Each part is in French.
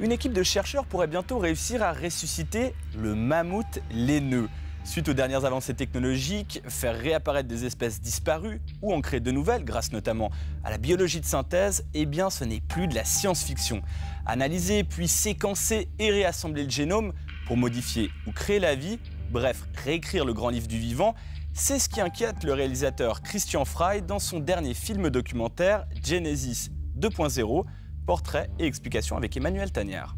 une équipe de chercheurs pourrait bientôt réussir à ressusciter le mammouth laineux. Suite aux dernières avancées technologiques, faire réapparaître des espèces disparues ou en créer de nouvelles, grâce notamment à la biologie de synthèse, eh bien ce n'est plus de la science-fiction. Analyser, puis séquencer et réassembler le génome pour modifier ou créer la vie, bref, réécrire le grand livre du vivant, c'est ce qui inquiète le réalisateur Christian Frey dans son dernier film documentaire Genesis 2.0 Portrait et explication avec Emmanuel Tanière.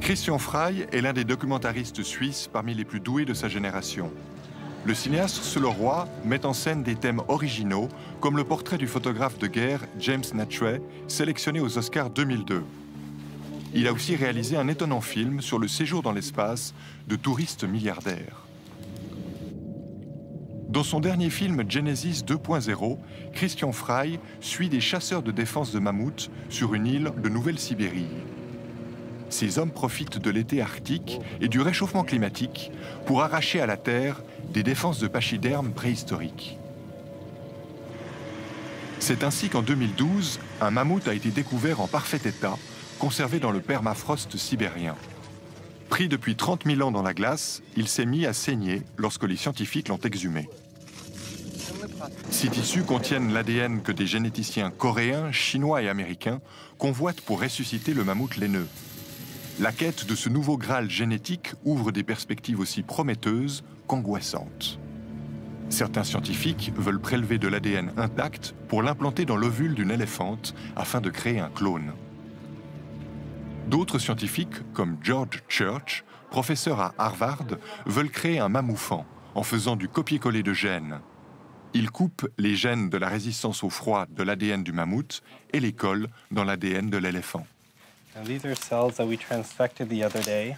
Christian Frey est l'un des documentaristes suisses parmi les plus doués de sa génération. Le cinéaste sous met en scène des thèmes originaux, comme le portrait du photographe de guerre James Natchez, sélectionné aux Oscars 2002. Il a aussi réalisé un étonnant film sur le séjour dans l'espace de touristes milliardaires. Dans son dernier film Genesis 2.0, Christian Frey suit des chasseurs de défense de mammouths sur une île de Nouvelle-Sibérie. Ces hommes profitent de l'été arctique et du réchauffement climatique pour arracher à la Terre des défenses de pachydermes préhistoriques. C'est ainsi qu'en 2012, un mammouth a été découvert en parfait état, conservé dans le permafrost sibérien. Pris depuis 30 000 ans dans la glace, il s'est mis à saigner lorsque les scientifiques l'ont exhumé. Ces tissus contiennent l'ADN que des généticiens coréens, chinois et américains convoitent pour ressusciter le mammouth laineux. La quête de ce nouveau Graal génétique ouvre des perspectives aussi prometteuses qu'angoissantes. Certains scientifiques veulent prélever de l'ADN intact pour l'implanter dans l'ovule d'une éléphante afin de créer un clone. D'autres scientifiques, comme George Church, professeur à Harvard, veulent créer un mammouthant en faisant du copier-coller de gènes. Il coupe les gènes de la résistance au froid de l'ADN du mammouth et les colle dans l'ADN de l'éléphant. these are cells that we transfected the other day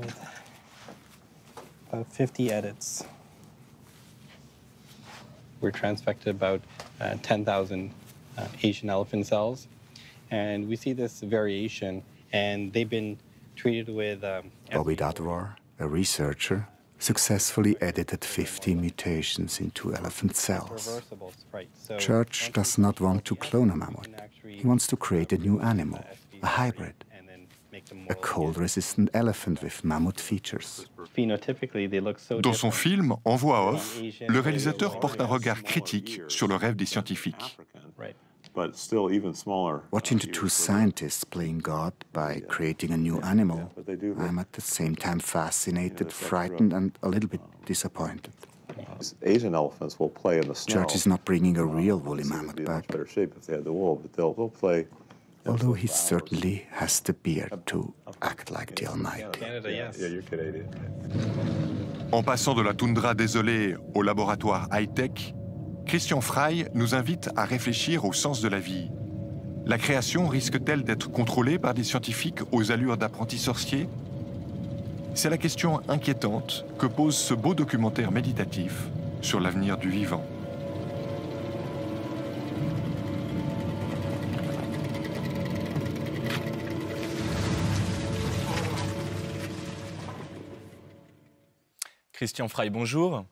with about 50 edits. We transfected about uh, 10,000 uh, Asian elephant cells. And we see this variation, and they've been treated with. avec... Um, Bobby Dadwar, a researcher successfully edited 50 mutations into elephant cells. Church does not want to clone a mammoth. He wants to create a new animal, a hybrid, a cold-resistant elephant with mammoth features. Dans son film, En voix off, le réalisateur porte un regard critique sur le rêve des scientifiques. but still even smaller. Uh, Watching the two scientists playing God by creating a new animal, I'm at the same time fascinated, frightened, uh, and a little bit disappointed. Asian elephants will play in the snow. George is not bringing a real woolly mammoth back. Better shape if they had the wool, but they'll, they'll play. Although he certainly has the beard to act like the Almighty. Canada, yes. Yeah, you're Canadian. En passant de la toundra désolée au laboratoire high-tech, Christian Frey nous invite à réfléchir au sens de la vie. La création risque-t-elle d'être contrôlée par des scientifiques aux allures d'apprentis sorciers C'est la question inquiétante que pose ce beau documentaire méditatif sur l'avenir du vivant. Christian Frey, bonjour.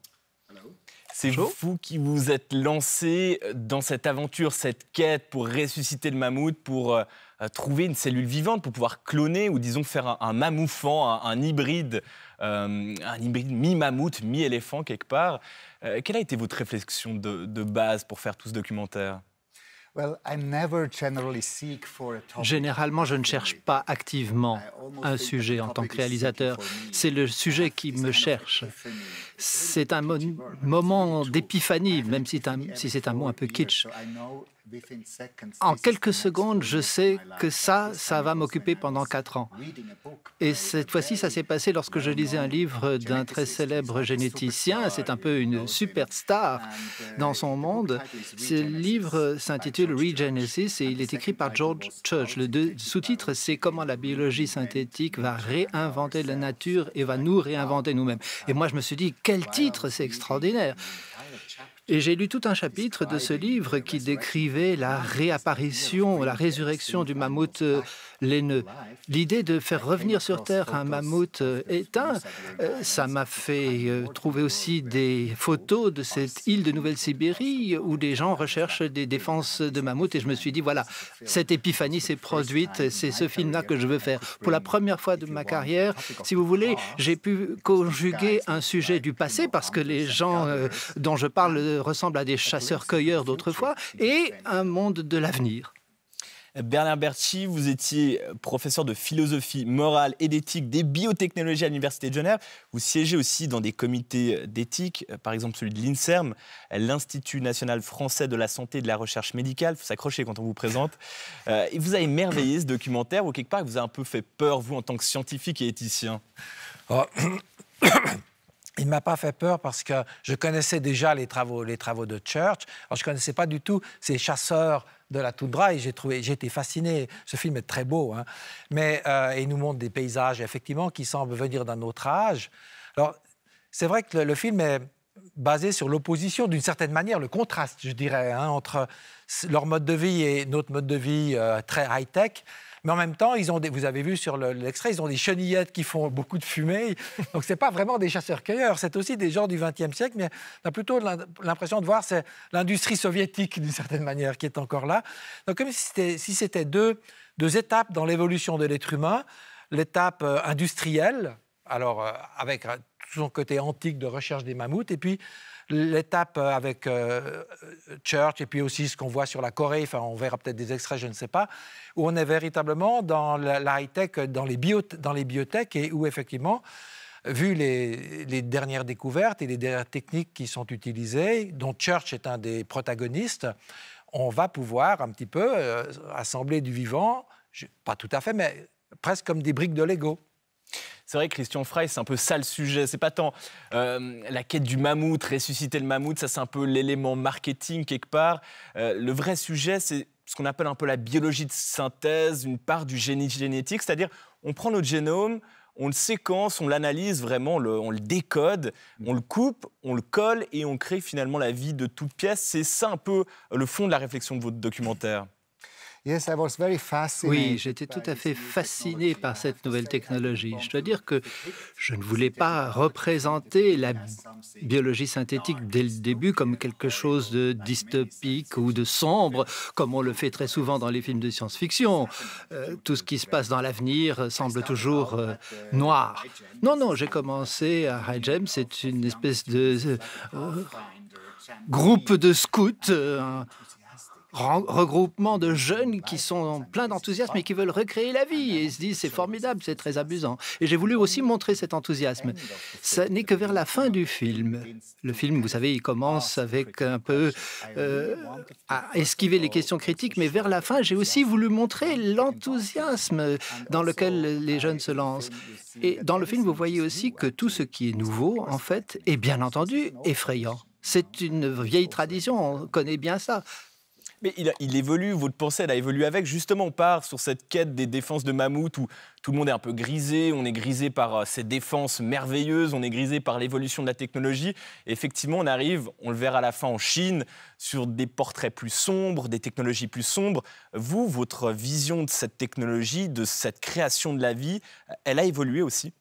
C'est vous qui vous êtes lancé dans cette aventure, cette quête pour ressusciter le mammouth, pour euh, euh, trouver une cellule vivante, pour pouvoir cloner ou disons faire un, mammouthant, un, hybride, euh, un hybride mi-mammouth, mi-éléphant quelque part. quelle a été votre réflexion de base pour faire tout ce documentaire Généralement, je ne cherche pas activement un sujet en tant que réalisateur. C'est le sujet qui me cherche. C'est un moment d'épiphanie, même si c'est un mot un peu kitsch. En quelques secondes, je sais que ça, ça va m'occuper pendant quatre ans. Et cette fois-ci, ça s'est passé lorsque je lisais un livre d'un très célèbre généticien. C'est un peu une superstar dans son monde. Ce livre s'intitule Regenesis et il est écrit par George Church. Le sous-titre, c'est Comment la biologie synthétique va réinventer la nature et va nous réinventer nous-mêmes. Et moi, je me suis dit, quel titre, c'est extraordinaire. Et j'ai lu tout un chapitre de ce livre qui décrivait la réapparition, la résurrection du mammouth euh, laineux. L'idée de faire revenir sur Terre un mammouth euh, éteint, euh, ça m'a fait trouver aussi des photos de cette île de Nouvelle-Sibérie où des gens recherchent des défenses de mammouth. Et je me suis dit, voilà, cette épiphanie s'est produite, c'est ce film-là que je veux faire. Pour la première fois de ma carrière, si vous voulez, j'ai pu conjuguer un sujet du passé parce que les gens dont je parle ressemble à des chasseurs-cueilleurs d'autrefois et un monde de l'avenir. Bernard Berti, vous étiez professeur de philosophie morale et d'éthique des biotechnologies à l'Université de Genève. Vous siégez aussi dans des comités d'éthique, euh, par exemple celui de l'INSERM, l'Institut national français de la santé et de la recherche médicale. Il faut s'accrocher quand on vous présente. Euh, vous avez merveillé ce documentaire, ou quelque part, vous a un peu fait peur, vous, en tant que scientifique et éthicien ah, il ne m'a pas fait peur parce que je connaissais déjà les travaux, les travaux de Church. Alors, je ne connaissais pas du tout ces chasseurs de la toundra et j'ai trouvé, été fasciné. Ce film est très beau, hein. mais euh, il nous montre des paysages effectivement qui semblent venir d'un autre âge. Alors, c'est vrai que le, film est basé sur l'opposition d'une certaine manière, le contraste, je dirais, hein, entre leur mode de vie et notre mode de vie euh, très high-tech mais en même temps, ils ont vous avez vu sur l'extrait, ils ont des chenillettes qui font beaucoup de fumée. Donc n'est pas vraiment des chasseurs-cueilleurs, c'est aussi des gens du XXe siècle, mais on a plutôt l'impression de voir c'est l'industrie soviétique d'une certaine manière qui est encore là. Donc comme si c'était deux, étapes dans l'évolution de l'être humain, l'étape euh, industrielle, alors euh, avec euh, son côté antique de recherche des mammouths, et puis l'étape euh, avec euh, euh, Church et puis aussi ce qu'on voit sur la Corée, enfin on verra peut-être des extraits, je ne sais pas, où on est véritablement dans la high-tech, dans, les biothèques, les biotech et où effectivement, vu les, dernières découvertes et les dernières techniques qui sont utilisées, dont Church est un des protagonistes, on va pouvoir un petit peu assembler du vivant, pas tout à fait, mais presque comme des briques de Lego. C'est vrai que Christian Frey, c'est un peu ça le sujet. C'est pas tant euh, la quête du mammouth, ressusciter le mammouth, ça c'est un peu l'élément marketing quelque part. Euh, le vrai sujet, c'est ce qu'on appelle un peu la biologie de synthèse, une part du génie génétique, c'est-à-dire on prend notre génome, on le séquence, on l'analyse vraiment, on le, on le décode, on le coupe, on le colle et on crée finalement la vie de toute pièce. C'est ça un peu le fond de la réflexion de votre documentaire. Oui, j'étais tout à fait fasciné par cette nouvelle technologie. Je dois dire que je ne voulais pas représenter la biologie synthétique dès le début comme quelque chose de dystopique ou de sombre, comme on le fait très souvent dans les films de science-fiction. Euh, tout ce qui se passe dans l'avenir semble toujours euh, noir. Non, non, j'ai commencé à High Gem, c'est une espèce de euh, groupe de scouts regroupement de jeunes qui sont pleins d'enthousiasme et qui veulent recréer la vie. Et se disent, c'est formidable, c'est très abusant. Et j'ai voulu aussi montrer cet enthousiasme. Ce n'est que vers la fin du film. Le film, vous savez, il commence ah, avec un peu euh, à esquiver les questions critiques, mais vers la fin, j'ai aussi voulu montrer l'enthousiasme dans lequel les jeunes se lancent. Et dans le film, vous voyez aussi que tout ce qui est nouveau, en fait, est bien entendu effrayant. C'est une vieille tradition, on connaît bien ça. Mais il, évolue, votre pensée, elle a évolué avec. Justement, on part sur cette quête des défenses de Mammouth où tout le monde est un peu grisé. On est grisé par euh, ces défenses merveilleuses, on est grisé par l'évolution de la technologie. effectivement, on arrive, on le verra à la fin en Chine, sur des portraits plus sombres, des technologies plus sombres. Vous, votre vision de cette technologie, de cette création de la vie, elle a évolué aussi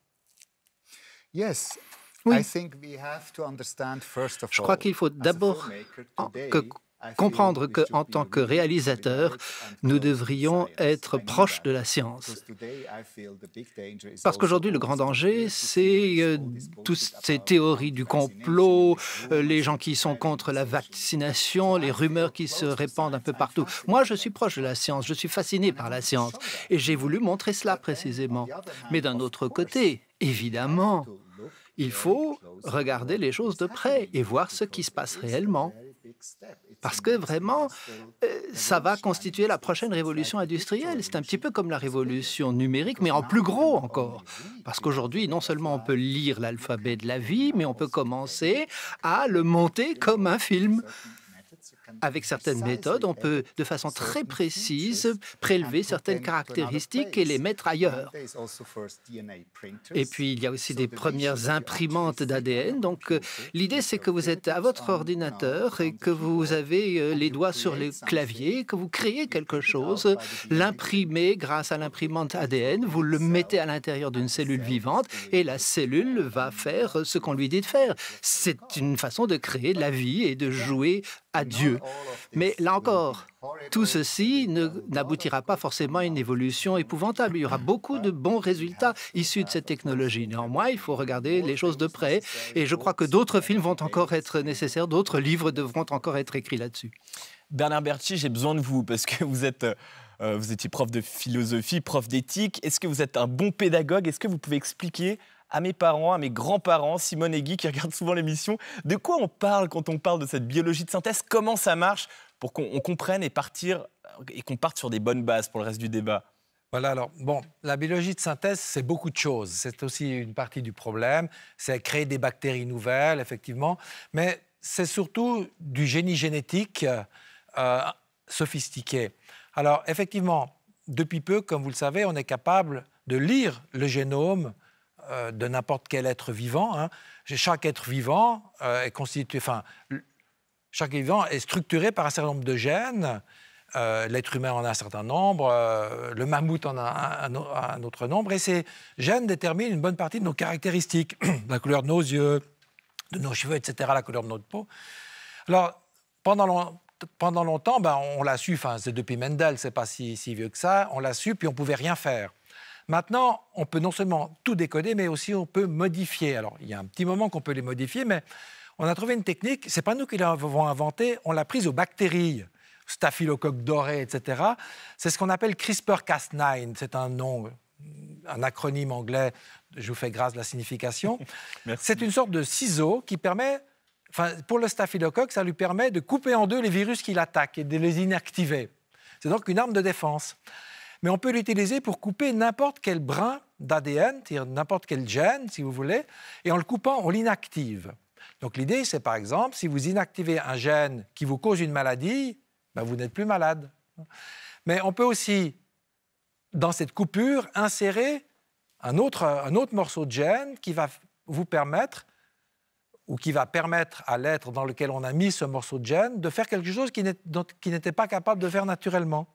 Yes, oui. Je crois qu'il faut d'abord que comprendre qu'en tant que réalisateur, nous devrions être proches de la science. Parce qu'aujourd'hui, le grand danger, c'est euh, toutes ces théories du complot, euh, les gens qui sont contre la vaccination, les rumeurs qui se répandent un peu partout. Moi, je suis proche de la science, je suis fasciné par la science, et j'ai voulu montrer cela précisément. Mais d'un autre côté, évidemment, il faut regarder les choses de près et voir ce qui se passe réellement. Parce que vraiment, euh, ça va constituer la prochaine révolution industrielle. C'est un petit peu comme la révolution numérique, mais en plus gros encore. Parce qu'aujourd'hui, non seulement on peut lire l'alphabet de la vie, mais on peut commencer à le monter comme un film. Avec certaines méthodes, on peut de façon très précise prélever certaines caractéristiques et les mettre ailleurs. Et puis, il y a aussi des premières imprimantes d'ADN. Donc, euh, l'idée, c'est que vous êtes à votre ordinateur et que vous avez euh, les doigts sur le clavier, que vous créez quelque chose, l'imprimez grâce à l'imprimante ADN, vous le mettez à l'intérieur d'une cellule vivante et la cellule va faire ce qu'on lui dit de faire. C'est une façon de créer la vie et de jouer à Dieu mais là encore, tout ceci n'aboutira pas forcément à une évolution épouvantable. Il y aura beaucoup de bons résultats issus de cette technologie. Néanmoins, il faut regarder les choses de près et je crois que d'autres films vont encore être nécessaires, d'autres livres devront encore être écrits là-dessus. Bernard Berti, j'ai besoin de vous parce que vous êtes... Euh, vous étiez prof de philosophie, prof d'éthique. Est-ce que vous êtes un bon pédagogue Est-ce que vous pouvez expliquer à mes parents, à mes grands-parents, Simone et Guy qui regardent souvent l'émission. De quoi on parle quand on parle de cette biologie de synthèse Comment ça marche pour qu'on comprenne et partir et qu'on parte sur des bonnes bases pour le reste du débat voilà, alors, bon, la biologie de synthèse, c'est beaucoup de choses. C'est aussi une partie du problème. C'est créer des bactéries nouvelles, effectivement. Mais c'est surtout du génie génétique euh, sophistiqué. Alors, effectivement, depuis peu, comme vous le savez, on est capable de lire le génome euh, de n'importe quel être vivant. Hein. Chaque être vivant euh, est constitué, enfin, chaque vivant est structuré par un certain nombre de gènes. Euh, l'être humain en a un certain nombre, le mammouth en a un, autre nombre, et ces gènes déterminent une bonne partie de nos caractéristiques, la couleur de nos yeux, de nos cheveux, etc., la couleur de notre peau. Alors, pendant, longtemps, ben, on l'a su, enfin, c'est depuis Mendel, c'est pas si, si vieux que ça, on l'a su, puis on pouvait rien faire. Maintenant, on peut non seulement tout décoder, mais aussi on peut modifier. Alors, il y a un petit moment qu'on peut les modifier, mais on a trouvé une technique, c'est pas nous qui l'avons inventée, on l'a prise aux bactéries staphylocoque doré, etc. C'est ce qu'on appelle CRISPR-Cas9. C'est un nom, un acronyme anglais. Je vous fais grâce de la signification. C'est une sorte de ciseau qui permet, enfin, pour le staphylocoque, ça lui permet de couper en deux les virus qui l'attaquent et de les inactiver. C'est donc une arme de défense mais on peut l'utiliser pour couper n'importe quel brin d'ADN, n'importe quel gène, si vous voulez, et en le coupant, on l'inactive. Donc l'idée, c'est par exemple, si vous inactivez un gène qui vous cause une maladie, ben vous n'êtes plus malade. Mais on peut aussi, dans cette coupure, insérer un autre, un autre morceau de gène qui va vous permettre ou qui va permettre à l'être dans lequel on a mis ce morceau de gène de faire quelque chose qui n'était pas capable de faire naturellement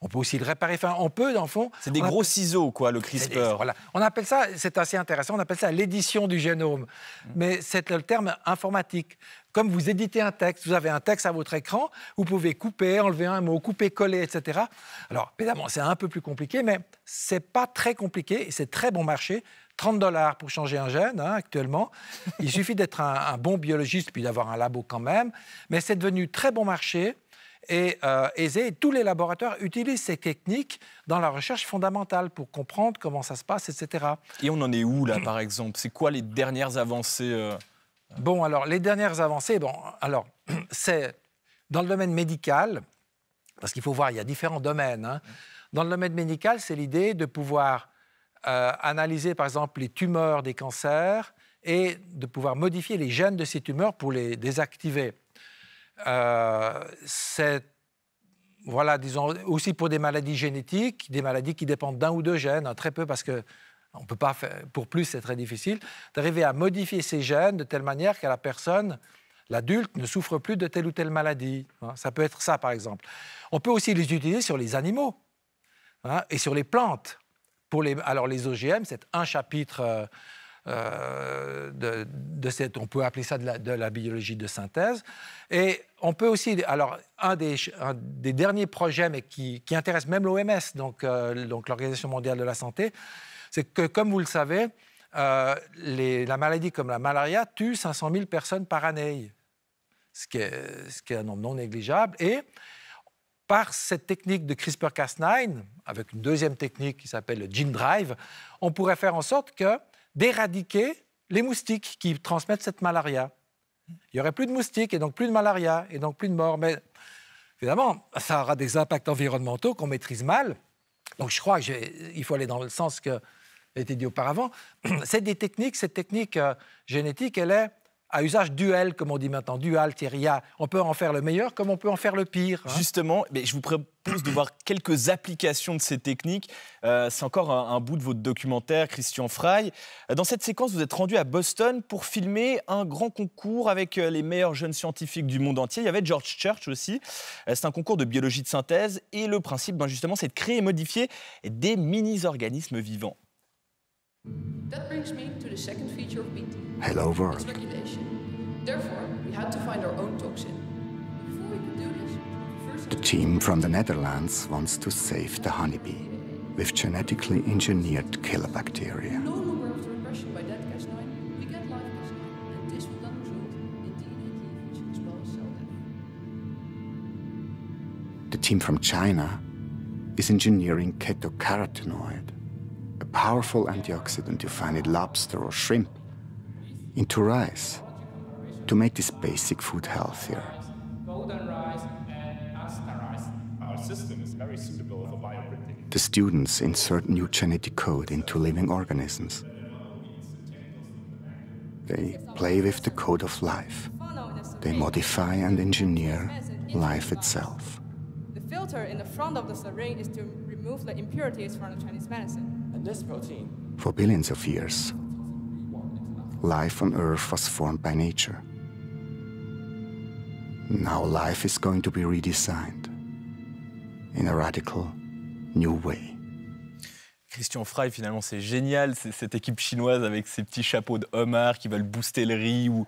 on peut aussi le réparer. Enfin, on peut, dans le fond. C'est des gros ciseaux, quoi, le CRISPR. On appelle ça, c'est assez intéressant, on appelle ça l'édition du génome. Mm. Mais c'est le terme informatique. Comme vous éditez un texte, vous avez un texte à votre écran, vous pouvez couper, enlever un mot, couper, coller, etc. Alors, évidemment, c'est un peu plus compliqué, mais c'est pas très compliqué et c'est très bon marché. 30 dollars pour changer un gène hein, actuellement. Il suffit d'être un, un, bon biologiste puis d'avoir un labo quand même. Mais c'est devenu très bon marché. Euh, et tous les laboratoires utilisent ces techniques dans la recherche fondamentale pour comprendre comment ça se passe, etc. Et on en est où là, par exemple C'est quoi les dernières avancées euh, euh Bon, alors les dernières avancées, bon, alors c'est dans le domaine médical, parce qu'il faut voir, il y a différents domaines. Hein. Dans le domaine médical, c'est l'idée de pouvoir analyser, par exemple, les tumeurs des cancers et de pouvoir modifier les gènes de ces tumeurs pour les désactiver. Euh, c'est voilà, disons, aussi pour des maladies génétiques, des maladies qui dépendent d'un ou deux gènes, hein, très peu parce que on peut pas pour plus c'est très difficile, d'arriver à modifier ces gènes de telle manière que la personne, l'adulte, ne souffre plus de telle ou telle maladie. Hein. ça peut être ça par exemple. On peut aussi les utiliser sur les animaux hein, et sur les plantes. Pour les, alors les OGM, c'est un chapitre. Euh, euh, de, cette, on peut appeler ça de la, biologie de synthèse. Et on peut aussi, alors un des, derniers projets, mais qui, intéresse même l'OMS, euh, donc, l'Organisation mondiale de la santé, c'est que comme vous le savez, euh, la maladie comme la malaria tue 500 000 personnes par année, ce qui est, ce qui est un nombre non négligeable. Et par cette technique de CRISPR-Cas9, avec une deuxième technique qui s'appelle le gene drive, on pourrait faire en sorte que d'éradiquer les moustiques qui transmettent cette malaria. Il n'y aurait plus de moustiques et donc plus de malaria et donc plus de morts. Mais évidemment, ça aura des impacts environnementaux qu'on maîtrise mal. Donc je crois qu'il faut aller dans le sens que a été dit auparavant. C'est des techniques, cette technique euh, génétique, elle est à usage duel, comme on dit maintenant, dual, Thierrya. On peut en faire le meilleur comme on peut en faire le pire. Hein. Justement, mais je vous propose de voir quelques applications de ces techniques. Euh, c'est encore un, bout de votre documentaire, Christian Frey. Dans cette séquence, vous êtes rendu à Boston pour filmer un grand concours avec euh, les meilleurs jeunes scientifiques du monde entier. Il y avait George Church aussi. Euh, c'est un concours de biologie de synthèse et le principe, ben justement, c'est de créer et modifier des mini-organismes vivants. That brings me to the second feature of BT. Hello world. It's regulation. Therefore, we had to find our own toxin. Before we could do this, the team from the Netherlands wants to save the honeybee with genetically engineered killer bacteria. No longer after repression by dead Cas9, we get live Cas9, and this will then result in DNA cleavage as well as cell death. The team from China is engineering ketocarotenoid a powerful antioxidant you find in lobster or shrimp, into rice to make this basic food healthier. The students insert new genetic code into living organisms. They play with the code of life. They modify and engineer life itself. The filter in the front of the syringe is to remove the impurities from the Chinese medicine. For billions of years, life on Earth was formed by nature. Now life is going to be redesigned in a radical new way. Christian Fry, finalement, c'est génial, cette équipe chinoise avec ses petits chapeaux de homard qui veulent booster le riz ou,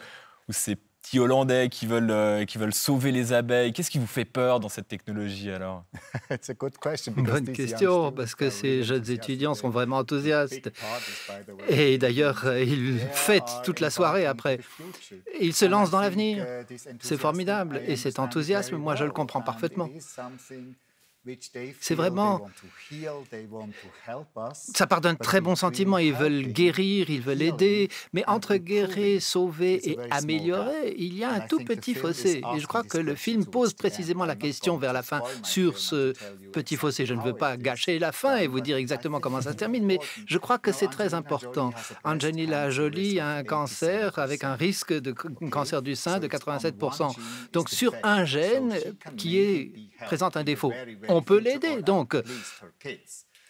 ou ces petits Hollandais qui veulent, euh, qui veulent sauver les abeilles. Qu'est-ce qui vous fait peur dans cette technologie alors Bonne question, parce que ces jeunes étudiants sont vraiment enthousiastes. Et d'ailleurs, euh, ils fêtent toute la soirée après. Ils se lancent dans l'avenir. Uh, C'est formidable. Et cet enthousiasme, moi, je le comprends parfaitement. C'est vraiment... Ça part d'un très bon sentiment. Ils veulent guérir, ils veulent aider. Mais entre guérir, sauver et améliorer, il y a un tout petit fossé. Et je crois que le film pose précisément la question vers la fin sur ce petit fossé. Je ne veux pas gâcher la fin et vous dire exactement comment ça se termine, mais je crois que c'est très important. Angelina Jolie a un cancer avec un risque de cancer du sein de 87%. Donc sur un gène qui est, présente un défaut on peut l'aider. Donc,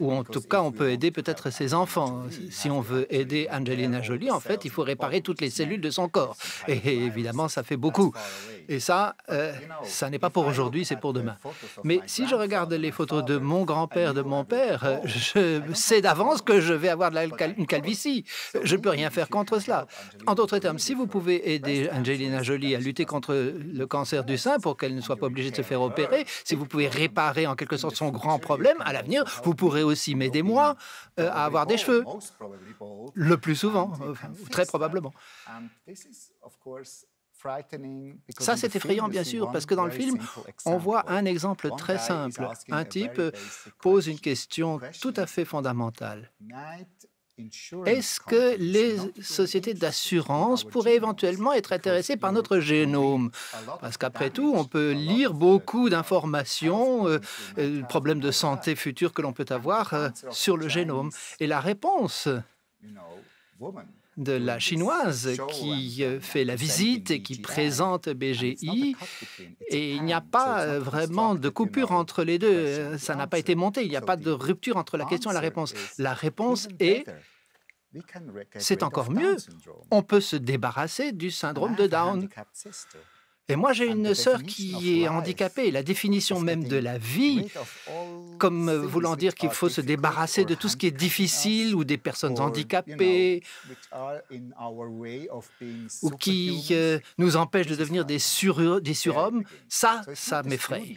ou en tout cas on peut aider peut-être ses enfants. Si on veut aider Angelina Jolie, en fait, il faut réparer toutes les cellules de son corps. Et évidemment, ça fait beaucoup. Et ça, euh, ça n'est pas pour aujourd'hui, c'est pour demain. Mais si je regarde les photos de mon grand-père, de mon père, euh, je sais d'avance que je vais avoir une calvitie. Je ne peux rien faire contre cela. En d'autres termes, si vous pouvez aider Angelina Jolie à lutter contre le cancer du sein pour qu'elle ne soit pas obligée de se faire opérer, si vous pouvez réparer en quelque sorte son grand problème, à l'avenir, vous pourrez aussi, mais des mois, euh, à avoir des cheveux. Le plus souvent, euh, très probablement. Ça, c'est effrayant, bien sûr, parce que dans le film, on voit un exemple très simple. Un type euh, pose une question tout à fait fondamentale. Est-ce que les sociétés d'assurance pourraient éventuellement être intéressées par notre génome Parce qu'après tout, on peut lire uh, beaucoup d'informations, euh, euh, problèmes de santé futurs que l'on peut avoir euh, sur le génome. Et la réponse de la chinoise qui euh, fait la visite et qui présente BGI. Et il n'y a pas euh, vraiment de coupure entre les deux. Ça n'a pas été monté. Il n'y a pas de rupture entre la question et la réponse. La réponse est c'est encore mieux. On peut se débarrasser du syndrome de Down. Et moi, j'ai une sœur qui est handicapée. la définition même de la vie, comme voulant dire qu'il faut se débarrasser de tout ce qui est difficile ou des personnes handicapées ou qui euh, nous empêchent de devenir des, des surhommes, ça, ça m'effraie.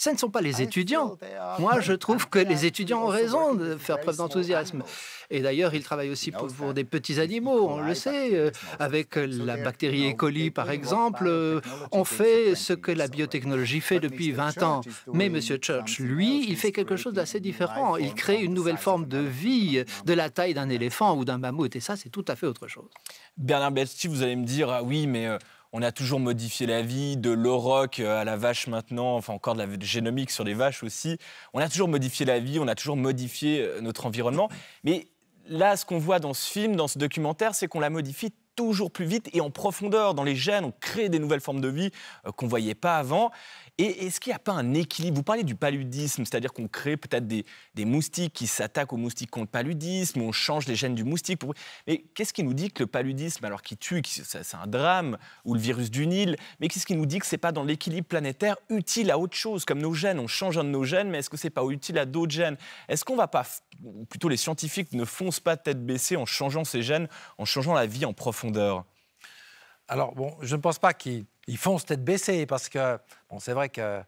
Ce ne sont pas les étudiants. Moi, je trouve que les étudiants ont raison de faire preuve d'enthousiasme. Et d'ailleurs, ils travaillent aussi pour, des petits animaux, on le sait. Euh, avec euh, la bactérie E. coli, par exemple, euh, on fait ce que la biotechnologie fait depuis 20 ans. Mais M. Church, lui, il fait quelque chose d'assez différent. Il crée une nouvelle forme de vie, de la taille d'un éléphant ou d'un mammouth. Et ça, c'est tout à fait autre chose. Bernard si vous allez me dire, ah oui, mais on a toujours modifié la vie, de l'auroch euh, à la vache maintenant, enfin encore de la génomique sur les vaches aussi. On a toujours modifié la vie, on a toujours modifié euh, notre environnement. Mais là, ce qu'on voit dans ce film, dans ce documentaire, c'est qu'on la modifie toujours plus vite et en profondeur dans les gènes. On crée des nouvelles formes de vie euh, qu'on ne voyait pas avant. Et est-ce qu'il n'y a pas un équilibre Vous parlez du paludisme, c'est-à-dire qu'on crée peut-être des, moustiques qui s'attaquent aux moustiques contre le paludisme, on change les gènes du moustique. Mais qu'est-ce qui nous dit que le paludisme, alors qui tue, c'est un drame, ou le virus du Nil, mais qu'est-ce qui nous dit que ce n'est pas dans l'équilibre planétaire utile à autre chose Comme nos gènes, on change un de nos gènes, mais est-ce que c'est pas utile à d'autres gènes Est-ce qu'on ne va pas, plutôt les scientifiques ne foncent pas tête baissée en changeant ces gènes, en changeant la vie en profondeur alors, bon, je ne pense pas qu'il ils se tête baissée parce que, c'est vrai que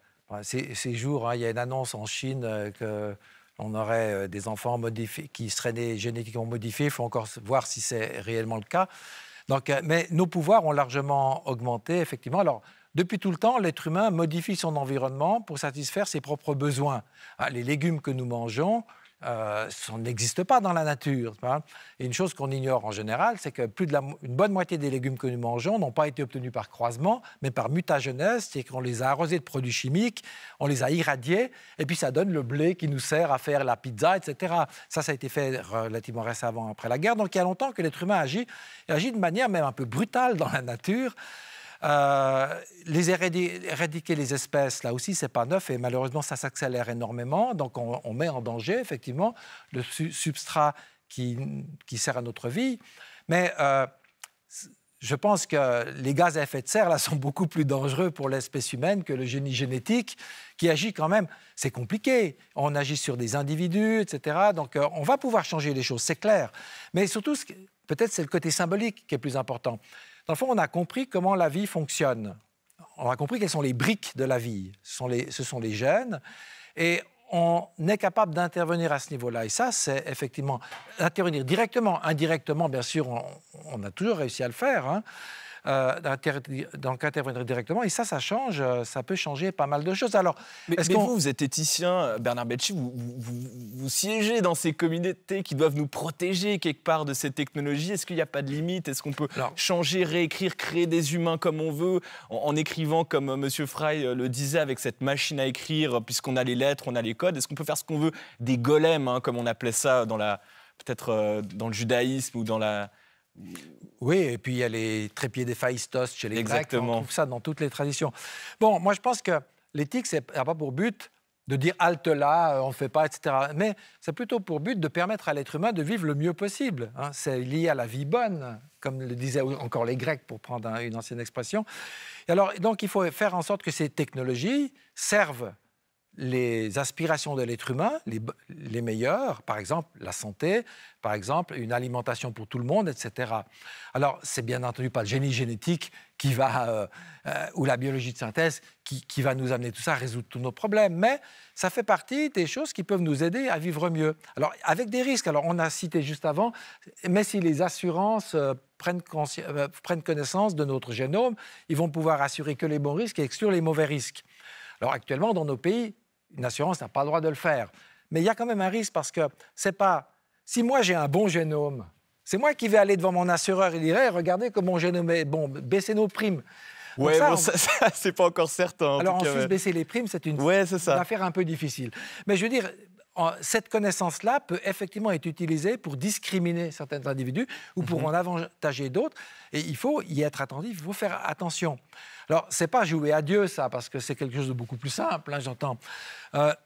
ces, jours, hein, il y a une annonce en Chine euh, que on aurait euh, des enfants modifiés, qui seraient nés génétiquement modifiés. Il faut encore voir si c'est réellement le cas. Euh, mais nos pouvoirs ont largement augmenté, effectivement. Alors, depuis tout le temps, l'être humain modifie son environnement pour satisfaire ses propres besoins. Ah, les légumes que nous mangeons, euh, ça n'existe pas dans la nature. une chose qu'on ignore en général, c'est que plus de la, bonne moitié des légumes que nous mangeons n'ont pas été obtenus par croisement, mais par mutagenèse, cest qu'on les a arrosés de produits chimiques, on les a irradiés, et puis ça donne le blé qui nous sert à faire la pizza, etc. Ça, ça a été fait relativement récemment après la guerre. Donc il y a longtemps que l'être humain agit, et agit de manière même un peu brutale dans la nature. Euh, les éradiquer, les espèces, là aussi, c'est pas neuf et malheureusement, ça s'accélère énormément. Donc, on, met en danger, effectivement, le substrat qui, sert à notre vie. Mais euh, je pense que les gaz à effet de serre là, sont beaucoup plus dangereux pour l'espèce humaine que le génie génétique qui agit quand même. C'est compliqué. On agit sur des individus, etc. Donc euh, on va pouvoir changer les choses, c'est clair. Mais surtout, peut-être c'est le côté symbolique qui est plus important. Dans le fond, on a compris comment la vie fonctionne. On a compris quelles sont les briques de la vie. Ce sont les, ce sont les gènes. Et on est capable d'intervenir à ce niveau-là. Et ça, c'est effectivement intervenir directement, indirectement, bien sûr, on, a toujours réussi à le faire. Hein. Euh, dans cas d'intervenir directement. Et ça, ça change, euh, ça peut changer pas mal de choses. Alors, est-ce que vous, vous êtes éthicien, euh, Bernard bechi vous, siégez dans ces communautés qui doivent nous protéger quelque part de ces technologies. Est-ce qu'il n'y a pas de limite Est-ce qu'on peut changer, réécrire, créer des humains comme on veut, en, écrivant comme M. Frey le disait avec cette machine à écrire, puisqu'on a les lettres, on a les codes. Est-ce qu'on peut faire ce qu'on veut Des golems, hein, comme on appelait ça dans la peut-être dans le judaïsme ou dans la, oui, et puis il y a les trépieds Phaïstos chez les Exactement. Grecs. On trouve ça dans toutes les traditions. Bon, moi je pense que l'éthique, c'est pas pour but de dire halte là, euh, on ne fait pas, etc. Mais c'est plutôt pour but de permettre à l'être humain de vivre le mieux possible. Hein. C'est lié à la vie bonne, comme le disaient encore les Grecs, pour prendre une ancienne expression. Et alors, donc, il faut faire en sorte que ces technologies servent les aspirations de l'être humain, les, les, meilleures, par exemple la santé, par exemple une alimentation pour tout le monde, etc. Alors, c'est bien entendu pas le génie génétique qui va, euh, euh, ou la biologie de synthèse qui, qui, va nous amener tout ça, résoudre tous nos problèmes, mais ça fait partie des choses qui peuvent nous aider à vivre mieux. Alors, avec des risques, alors on a cité juste avant, mais si les assurances... Euh, prennent, prennent connaissance de notre génome, ils vont pouvoir assurer que les bons risques et exclure les mauvais risques. Alors actuellement, dans nos pays, une assurance n'a pas le droit de le faire. Mais il y a quand même un risque parce que c'est pas. Si moi j'ai un bon génome, c'est moi qui vais aller devant mon assureur et dire regardez que mon génome est bon, baissez nos primes. Oui, bon, ça, c'est pas encore certain. Alors, en Suisse, baisser les primes, c'est une... une, affaire un peu difficile. Mais je veux dire, cette connaissance-là peut effectivement être utilisée pour discriminer certains individus ou pour mhm. en avantager d'autres. Et il faut y être attentif, il faut faire attention. Alors, c'est pas jouer à Dieu, ça, parce que c'est quelque chose de beaucoup plus simple, hein, j'entends. Euh,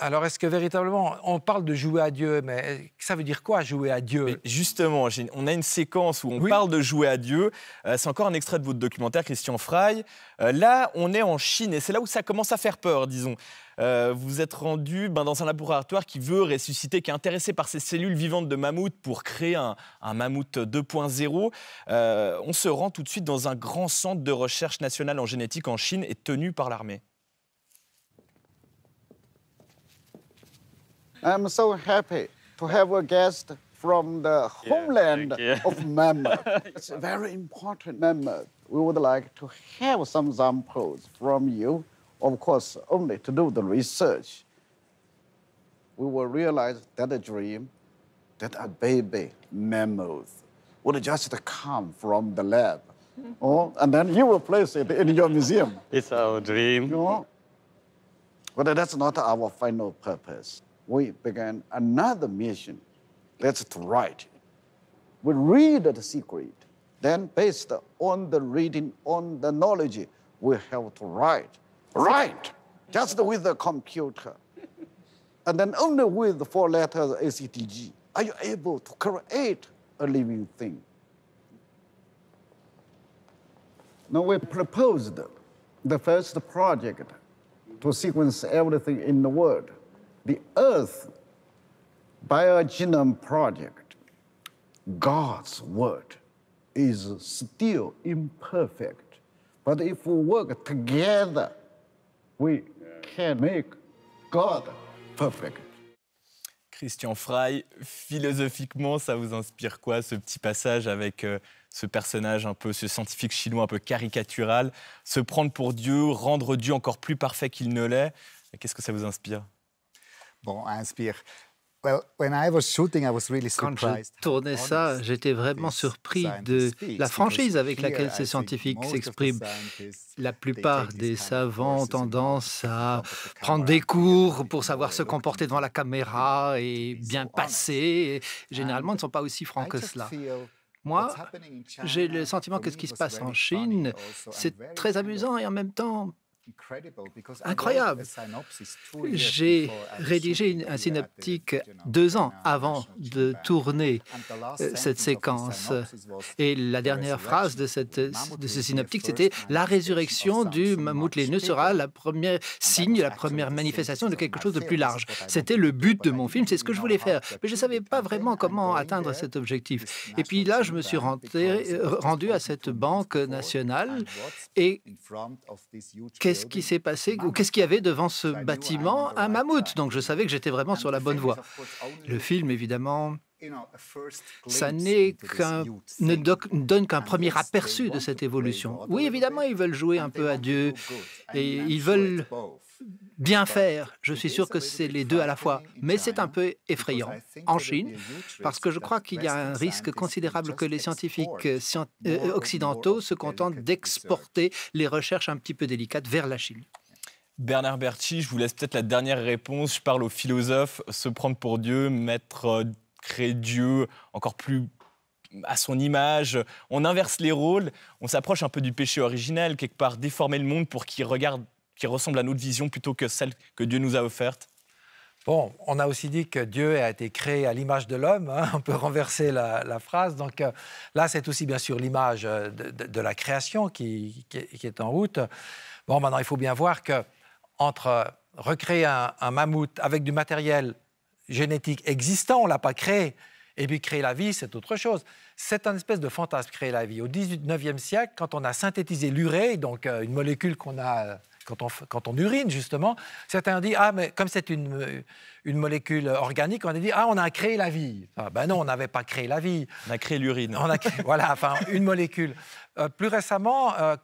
Alors, est-ce que véritablement, on parle de jouer à Dieu, mais ça veut dire quoi jouer à Dieu Justement, on a une séquence où on parle de jouer à Dieu. Euh, c'est encore un extrait de votre documentaire, Christian Fry. Euh, là, on est en Chine et c'est là où ça commence à faire peur, disons. Euh, vous êtes rendu ben, dans un laboratoire qui veut ressusciter, qui est intéressé par ces cellules vivantes de mammouth pour créer un, un mammouth 2.0. on se rend tout de suite dans un grand centre de recherche nationale en génétique en Chine et tenu par l'armée. I'm so happy to have a guest from the yeah, homeland of Myanmar. it's a very important Mammoth. We would like to have some samples from you, of course, only to do the research. We will realize that a dream, that a baby mammoth would just come from the lab. Oh, and then you will place it in your museum. It's our dream. But that's not our final purpose we began another mission. Let's write. We read the secret. Then, based on the reading, on the knowledge, we have to write. Write! Just with the computer. And then only with the four letters ACTG are you able to create a living thing. Now, we proposed the first project to sequence everything in the world Christian Frey, philosophiquement, ça vous inspire quoi ce petit passage avec euh, ce personnage un peu, ce scientifique chinois un peu caricatural, se prendre pour Dieu, rendre Dieu encore plus parfait qu'il ne l'est Qu'est-ce que ça vous inspire quand je tournais ça, j'étais vraiment surpris de la franchise avec laquelle ces scientifiques s'expriment. La plupart des savants ont tendance à prendre des cours pour savoir se comporter devant la caméra et bien passer. généralement, ils ne sont pas aussi francs que cela. Moi, j'ai le sentiment que ce qui se passe en Chine, c'est très amusant et en même temps incroyable. J'ai rédigé un synoptique deux ans avant de tourner euh, cette séquence. Et la dernière phrase de, cette, de ce synoptique, c'était « La résurrection du mammouth laineux sera la première signe, la première manifestation de quelque chose de plus large. » C'était le but de mon film, c'est ce que je voulais faire. Mais je ne savais pas vraiment comment atteindre cet objectif. Et puis là, je me suis rendu, euh, rendu à cette banque nationale et qu'est-ce qu'est-ce qui s'est passé ou qu'est-ce qu'il y avait devant ce bâtiment Un mammouth. Donc je savais que j'étais vraiment sur la bonne voie. Le film, évidemment, ça ne donne qu'un premier aperçu de cette évolution. Oui, évidemment, ils veulent jouer un peu à Dieu et ils veulent bien faire. Je suis sûr que c'est les deux à la fois, mais c'est un peu effrayant en Chine parce que je crois qu'il y a un risque considérable que les scientifiques euh, euh, occidentaux se contentent d'exporter les recherches un petit peu délicates vers la Chine. Bernard Berti, je vous laisse peut-être la dernière réponse. Je parle aux philosophes, se prendre pour Dieu, mettre Créer Dieu encore plus à son image, on inverse les rôles, on s'approche un peu du péché originel, quelque part déformer le monde pour qu'il regarde, qu'il ressemble à notre vision plutôt que celle que Dieu nous a offerte. Bon, on a aussi dit que Dieu a été créé à l'image de l'homme. Hein. on peut renverser la, phrase. Donc euh, là, c'est aussi bien sûr l'image euh, de, la création qui, est en route. Bon, maintenant, il faut bien voir que entre recréer un mammouth avec du matériel génétique existant, on ne l'a pas créé. Et puis créer la vie, c'est autre chose. C'est un espèce de fantasme, créer la vie. Au 19e siècle, quand on a synthétisé l'urée, donc euh, une molécule qu'on a euh, quand on, urine, justement, certains dit Ah, mais comme c'est une, une molécule organique, on a dit Ah, on a créé la vie. Ah, ben non, on n'avait pas créé la vie. On a créé l'urine. a voilà, enfin, une molécule. Euh, plus récemment, euh,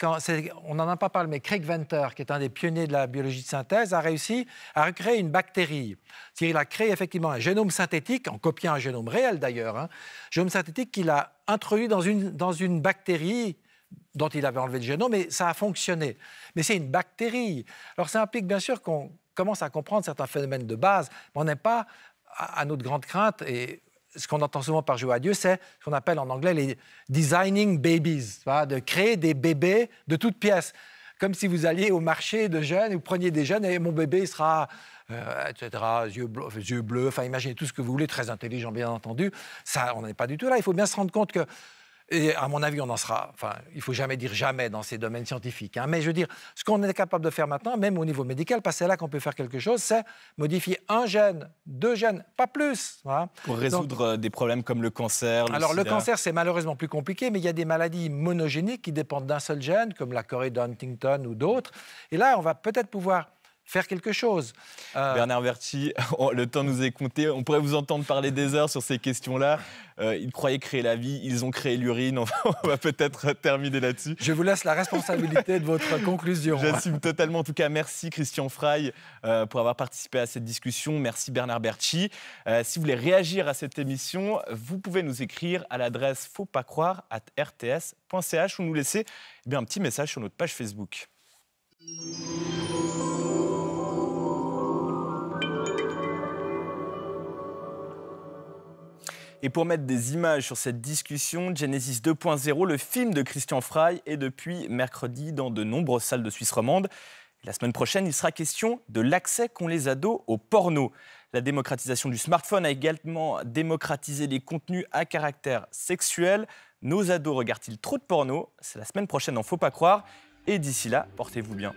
on n'en a pas parlé, mais Craig Venter, qui est un des pionniers de la biologie de synthèse, a réussi à recréer une bactérie. Il a créé effectivement un génome synthétique, en copiant un génome réel d'ailleurs, un hein, génome synthétique qu'il a introduit dans une, dans une bactérie dont il avait enlevé le génome, mais ça a fonctionné. Mais c'est une bactérie. Alors ça implique bien sûr qu'on commence à comprendre certains phénomènes de base, mais on n'est pas à notre grande crainte, et ce qu'on entend souvent par jouer à Dieu, c'est ce qu'on appelle en anglais les designing babies, de créer des bébés de toutes pièces. Comme si vous alliez au marché de jeunes, vous preniez des jeunes et mon bébé sera, euh, etc., yeux, bleus, yeux bleus, enfin imaginez tout ce que vous voulez, très intelligent bien entendu. Ça, on n'est pas du tout là. Il faut bien se rendre compte que et à mon avis, on en sera. Enfin, il faut jamais dire jamais dans ces domaines scientifiques. Hein. Mais je veux dire, ce qu'on est capable de faire maintenant, même au niveau médical, parce c'est là qu'on peut faire quelque chose, c'est modifier un gène, deux gènes, pas plus. Pour résoudre euh, des problèmes comme le cancer. Le alors le cancer, c'est malheureusement plus compliqué, mais il y a des maladies monogéniques qui dépendent d'un seul gène, comme la chorée de Huntington ou d'autres. Et là, on va peut-être pouvoir faire quelque chose. Euh, Bernard Berti, le temps nous est compté. On pourrait vous entendre parler des heures sur ces questions-là. Euh, ils croyaient créer la vie, ils ont créé l'urine. On va, peut-être terminer là-dessus. Je vous laisse la responsabilité de votre conclusion. J'assume totalement. En tout cas, merci Christian Frey euh, pour avoir participé à cette discussion. Merci Bernard Berti. si vous voulez réagir à cette émission, vous pouvez nous écrire à l'adresse faut pas croire at rts.ch ou nous laisser eh un petit message sur notre page Facebook. Et pour mettre des images sur cette discussion, Genesis 2.0, le film de Christian Frey, est depuis mercredi dans de nombreuses salles de Suisse romande. La semaine prochaine, il sera question de l'accès qu'ont les ados au porno. La démocratisation du smartphone a également démocratisé les contenus à caractère sexuel. Nos ados regardent-ils trop de porno C'est la semaine prochaine, n'en faut pas croire. Et d'ici là, portez-vous bien.